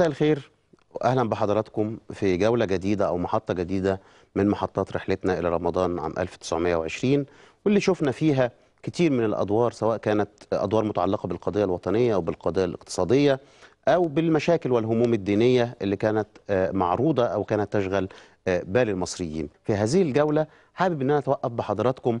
مساء الخير واهلا بحضراتكم في جوله جديده او محطه جديده من محطات رحلتنا الى رمضان عام 1920 واللي شفنا فيها كتير من الادوار سواء كانت ادوار متعلقه بالقضيه الوطنيه او بالقضيه الاقتصاديه او بالمشاكل والهموم الدينيه اللي كانت آه، معروضه او كانت تشغل آه، بال المصريين. في هذه الجوله حابب ان انا اتوقف بحضراتكم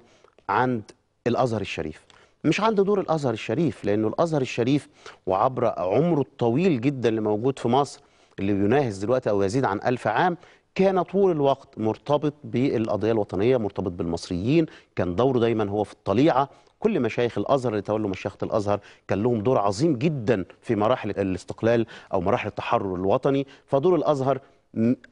عند الازهر الشريف. مش عند دور الازهر الشريف لانه الازهر الشريف وعبر عمره الطويل جدا اللي موجود في مصر اللي بيناهز دلوقتي او يزيد عن ألف عام كان طول الوقت مرتبط بالقضيه الوطنيه مرتبط بالمصريين كان دوره دايما هو في الطليعه كل مشايخ الازهر اللي تولوا مشيخه الازهر كان لهم دور عظيم جدا في مراحل الاستقلال او مراحل التحرر الوطني فدور الازهر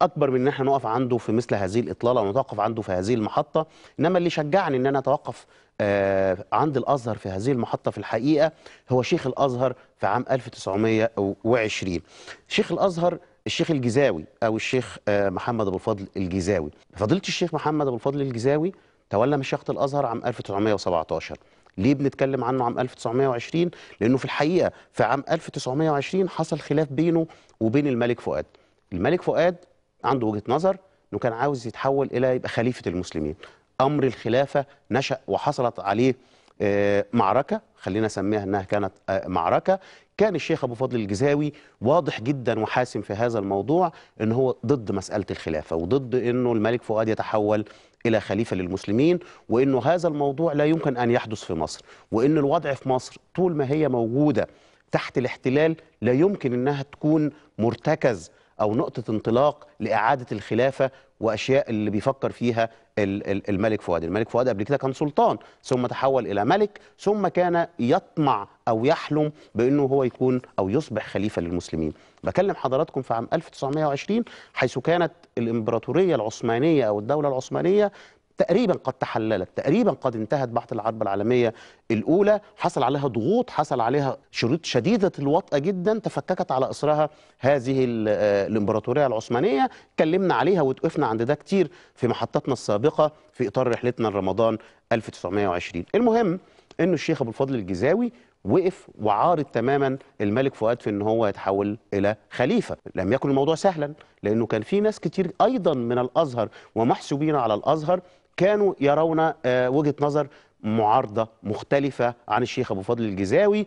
اكبر من ان احنا نقف عنده في مثل هذه الاطلاله ونتوقف عنده في هذه المحطه انما اللي شجعني ان انا اتوقف آه، عند الازهر في هذه المحطه في الحقيقه هو شيخ الازهر في عام 1920 شيخ الازهر الشيخ الجزاوي او الشيخ آه، محمد ابو الفضل الجزاوي فضيله الشيخ محمد ابو الفضل الجزاوي تولى مشيخه الازهر عام 1917 ليه بنتكلم عنه عام 1920 لانه في الحقيقه في عام 1920 حصل خلاف بينه وبين الملك فؤاد الملك فؤاد عنده وجهه نظر انه كان عاوز يتحول الى يبقى خليفه المسلمين امر الخلافه نشا وحصلت عليه آه، معركه خلينا نسميها انها كانت آه، معركه كان الشيخ ابو فضل الجزاوي واضح جدا وحاسم في هذا الموضوع ان هو ضد مساله الخلافه وضد انه الملك فؤاد يتحول الى خليفه للمسلمين وانه هذا الموضوع لا يمكن ان يحدث في مصر وان الوضع في مصر طول ما هي موجوده تحت الاحتلال لا يمكن انها تكون مرتكز أو نقطة انطلاق لإعادة الخلافة وأشياء اللي بيفكر فيها الملك فؤاد الملك فؤاد قبل كده كان سلطان ثم تحول إلى ملك ثم كان يطمع أو يحلم بأنه هو يكون أو يصبح خليفة للمسلمين بكلم حضراتكم في عام 1920 حيث كانت الإمبراطورية العثمانية أو الدولة العثمانية تقريبا قد تحللت تقريبا قد انتهت بعد الحرب العالمية الأولى حصل عليها ضغوط حصل عليها شروط شديدة الوطأة جدا تفككت على أسرها هذه آه، الإمبراطورية العثمانية اتكلمنا عليها وتقفنا عند ده كتير في محطتنا السابقة في إطار رحلتنا لرمضان 1920 المهم أنه الشيخ أبو الفضل الجزاوي وقف وعارض تماما الملك فؤاد في ان هو يتحول الى خليفه، لم يكن الموضوع سهلا لانه كان في ناس كتير ايضا من الازهر ومحسوبين على الازهر كانوا يرون آه، وجهه نظر معارضه مختلفه عن الشيخ ابو فضل الجزاوي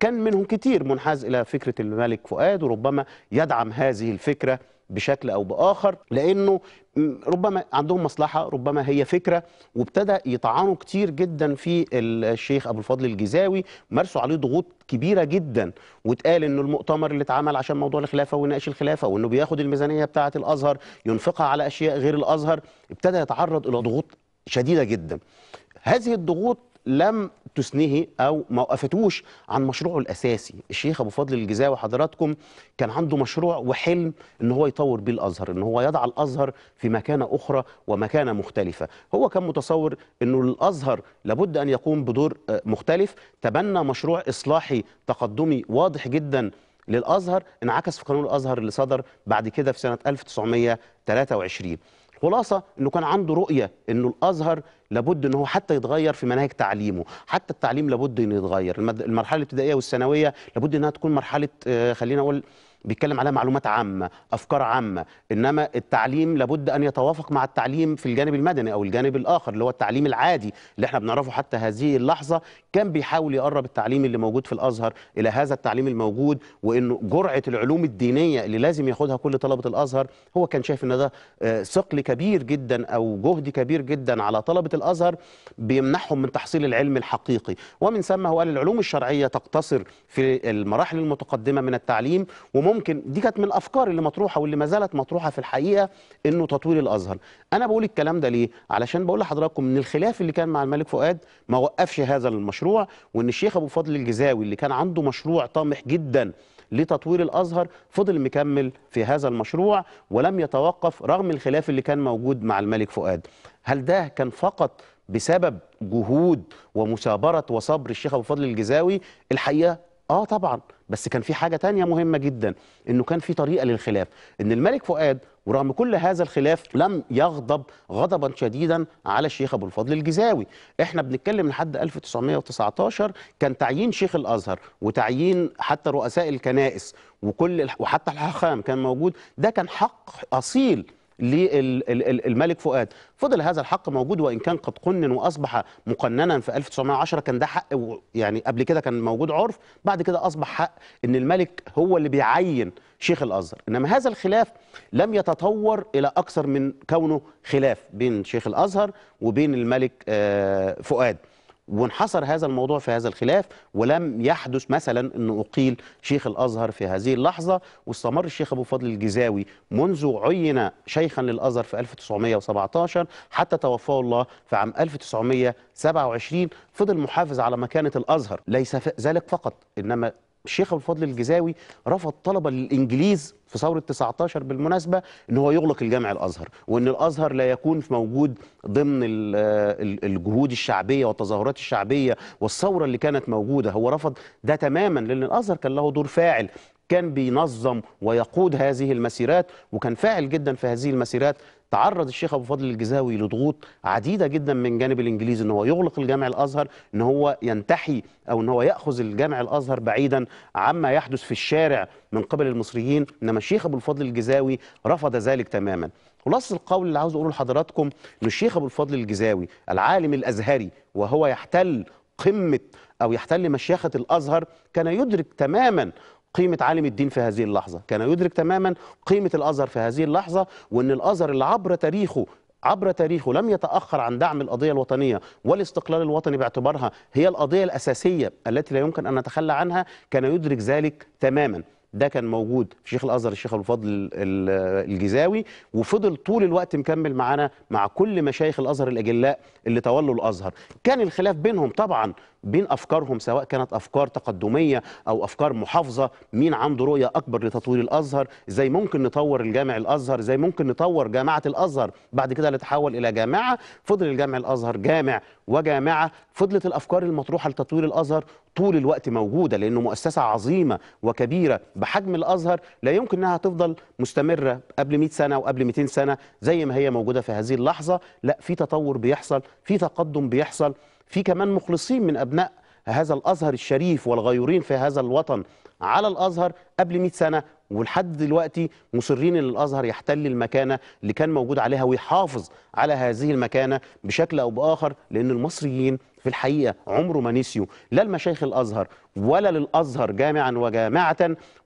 كان منهم كتير منحاز إلى فكرة الملك فؤاد وربما يدعم هذه الفكرة بشكل أو بآخر لأنه ربما عندهم مصلحة ربما هي فكرة وابتدى يطعنوا كتير جدا في الشيخ أبو الفضل الجزاوي مارسوا عليه ضغوط كبيرة جدا واتقال أنه المؤتمر اللي اتعمل عشان موضوع الخلافة ويناقش الخلافة وأنه بياخد الميزانية بتاعة الأزهر ينفقها على أشياء غير الأزهر ابتدى يتعرض إلى ضغوط شديدة جدا هذه الضغوط لم تسنه او ما وقفتوش عن مشروعه الاساسي الشيخ ابو فضل الجزاوي حضراتكم كان عنده مشروع وحلم ان هو يطور بيه الازهر ان هو يضع الازهر في مكانه اخرى ومكانه مختلفه هو كان متصور انه الازهر لابد ان يقوم بدور آه، مختلف تبنى مشروع اصلاحي تقدمي واضح جدا للازهر انعكس في قانون الازهر اللي صدر بعد كده في سنه 1923 الخلاصه انه كان عنده رؤيه انه الازهر لابد ان هو حتى يتغير في مناهج تعليمه حتى التعليم لابد انه يتغير المرحله الابتدائيه والثانويه لابد انها تكون مرحله آه، خلينا اقول بيتكلم عليها معلومات عامه افكار عامه انما التعليم لابد ان يتوافق مع التعليم في الجانب المدني او الجانب الاخر اللي هو التعليم العادي اللي احنا بنعرفه حتى هذه اللحظه كان بيحاول يقرب التعليم اللي موجود في الازهر الى هذا التعليم الموجود وانه جرعه العلوم الدينيه اللي لازم ياخدها كل طلبه الازهر هو كان شايف ان ده آه، ثقل كبير جدا او جهد كبير جدا على طلبه الازهر بيمنحهم من تحصيل العلم الحقيقي ومن ثم هو قال العلوم الشرعيه تقتصر في المراحل المتقدمه من التعليم وممكن ممكن دي كانت من الافكار اللي مطروحه واللي ما زالت مطروحه في الحقيقه انه تطوير الازهر انا بقول الكلام ده ليه علشان بقول لحضراتكم ان الخلاف اللي كان مع الملك فؤاد ما وقفش هذا المشروع وان الشيخ ابو فضل الجزاوي اللي كان عنده مشروع طامح جدا لتطوير الازهر فضل مكمل في هذا المشروع ولم يتوقف رغم الخلاف اللي كان موجود مع الملك فؤاد هل ده كان فقط بسبب جهود ومثابرة وصبر الشيخ أبو فضل الجزاوي الحقيقة اه طبعا بس كان في حاجه تانية مهمه جدا انه كان في طريقه للخلاف ان الملك فؤاد ورغم كل هذا الخلاف لم يغضب غضبا شديدا على الشيخ ابو الفضل الجزاوي احنا بنتكلم لحد 1919 كان تعيين شيخ الازهر وتعيين حتى رؤساء الكنائس وكل وحتى الحاخام كان موجود ده كان حق اصيل للملك فؤاد فضل هذا الحق موجود وان كان قد قنن واصبح مقننا في 1910 كان ده حق يعني قبل كده كان موجود عرف بعد كده اصبح حق ان الملك هو اللي بيعين شيخ الازهر انما هذا الخلاف لم يتطور الى اكثر من كونه خلاف بين شيخ الازهر وبين الملك آه، فؤاد وانحصر هذا الموضوع في هذا الخلاف ولم يحدث مثلا أنه أقيل شيخ الأزهر في هذه اللحظة واستمر الشيخ أبو فضل الجزاوي منذ عين شيخا للأزهر في 1917 حتى توفاه الله في عام 1927 فضل محافظ على مكانة الأزهر ليس ذلك فقط إنما الشيخ ابو الفضل الجزاوي رفض طلبه للانجليز في ثوره 19 بالمناسبه ان هو يغلق الجامع الازهر وان الازهر لا يكون في موجود ضمن آه، الجهود الشعبيه والتظاهرات الشعبيه والثوره اللي كانت موجوده هو رفض ده تماما لان الازهر كان له دور فاعل كان بينظم ويقود هذه المسيرات وكان فاعل جدا في هذه المسيرات تعرض الشيخ ابو فضل الجزاوي لضغوط عديده جدا من جانب الانجليز ان هو يغلق الجامع الازهر ان هو ينتحي او ان هو ياخذ الجامع الازهر بعيدا عما يحدث في الشارع من قبل المصريين انما الشيخ ابو الفضل الجزاوي رفض ذلك تماما خلاص القول اللي عاوز اقوله لحضراتكم ان الشيخ ابو الفضل الجزاوي العالم الازهري وهو يحتل قمه او يحتل مشيخه الازهر كان يدرك تماما قيمة عالم الدين في هذه اللحظة كان يدرك تماما قيمة الأزهر في هذه اللحظة وأن الأزهر اللي عبر تاريخه عبر تاريخه لم يتأخر عن دعم القضية الوطنية والاستقلال الوطني باعتبارها هي القضية الأساسية التي لا يمكن أن نتخلى عنها كان يدرك ذلك تماما ده كان موجود في شيخ الازهر الشيخ ابو الفضل الجزاوي وفضل طول الوقت مكمل معانا مع كل مشايخ الازهر الاجلاء اللي تولوا الازهر كان الخلاف بينهم طبعا بين افكارهم سواء كانت افكار تقدميه او افكار محافظه مين عنده رؤيه اكبر لتطوير الازهر ازاي ممكن نطور الجامع الازهر ازاي ممكن نطور جامعه الازهر بعد كده تحول الى جامعه فضل الجامع الازهر جامع وجامعه فضلت الافكار المطروحه لتطوير الازهر طول الوقت موجوده لانه مؤسسه عظيمه وكبيره بحجم الازهر لا يمكن انها تفضل مستمره قبل 100 سنه وقبل 200 سنه زي ما هي موجوده في هذه اللحظه لا في تطور بيحصل في تقدم بيحصل في كمان مخلصين من أبناء هذا الأزهر الشريف والغيورين في هذا الوطن على الأزهر قبل 100 سنة ولحد دلوقتي مصرين ان الازهر يحتل المكانه اللي كان موجود عليها ويحافظ على هذه المكانه بشكل او باخر لان المصريين في الحقيقة عمره ما نسيوا لا المشايخ الأزهر ولا للأزهر جامعا وجامعة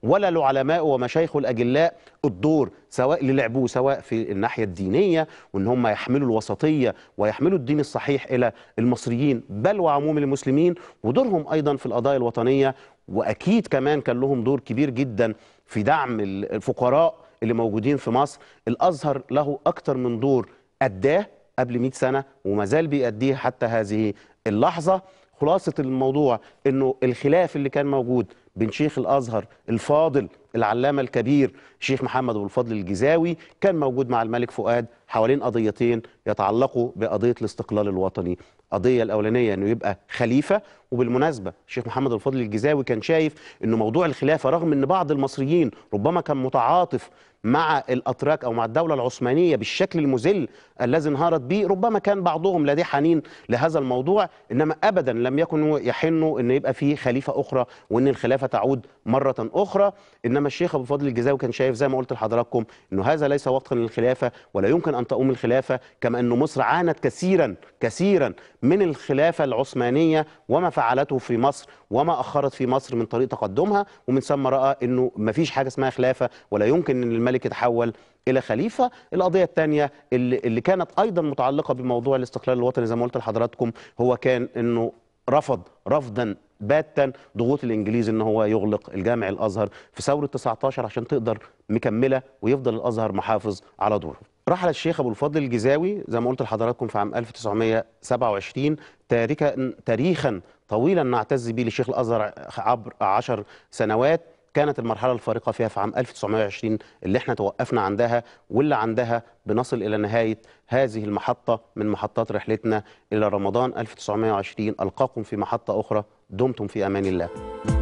ولا لعلماء ومشايخه الأجلاء الدور سواء اللي لعبوه سواء في الناحية الدينية وإن هم يحملوا الوسطية ويحملوا الدين الصحيح إلى المصريين بل وعموم المسلمين ودورهم أيضا في القضايا الوطنية وأكيد كمان كان لهم دور كبير جدا في دعم الفقراء اللي موجودين في مصر الأزهر له أكتر من دور أداه قبل 100 سنة وما زال بيأديه حتى هذه اللحظه خلاصه الموضوع انه الخلاف اللي كان موجود بين شيخ الازهر الفاضل العلامة الكبير شيخ محمد أبو الفضل الجزاوي كان موجود مع الملك فؤاد حوالين قضيتين يتعلقوا بقضية الاستقلال الوطني القضية الأولانية أنه يبقى خليفة وبالمناسبة الشيخ محمد الفضل الجزاوي كان شايف أنه موضوع الخلافة رغم أن بعض المصريين ربما كان متعاطف مع الأتراك أو مع الدولة العثمانية بالشكل المذل الذي انهارت به ربما كان بعضهم لديه حنين لهذا الموضوع إنما أبدا لم يكن يحن أن يبقى فيه خليفة أخرى وأن الخلافة تعود مرة أخرى إنما انما الشيخ ابو فضل الجزاوي كان شايف زي ما قلت لحضراتكم انه هذا ليس وقتا للخلافه ولا يمكن ان تقوم الخلافه كما انه مصر عانت كثيرا كثيرا من الخلافه العثمانيه وما فعلته في مصر وما اخرت في مصر من طريق تقدمها ومن ثم راى انه ما فيش حاجه اسمها خلافه ولا يمكن ان الملك يتحول الى خليفه القضيه الثانيه اللي, اللي كانت ايضا متعلقه بموضوع الاستقلال الوطني زي ما قلت لحضراتكم هو كان انه رفض رفضا باتا ضغوط الانجليز ان هو يغلق الجامع الازهر في ثوره 19 عشان تقدر مكمله ويفضل الازهر محافظ على دوره. رحل الشيخ ابو الفضل الجزاوي زي ما قلت لحضراتكم في عام 1927 تاركا تاريخا طويلا نعتز به للشيخ الازهر عبر 10 سنوات كانت المرحلة الفارقة فيها في عام 1920 اللي احنا توقفنا عندها واللي عندها بنصل إلى نهاية هذه المحطة من محطات رحلتنا إلى رمضان 1920 ألقاكم في محطة أخرى دمتم في أمان الله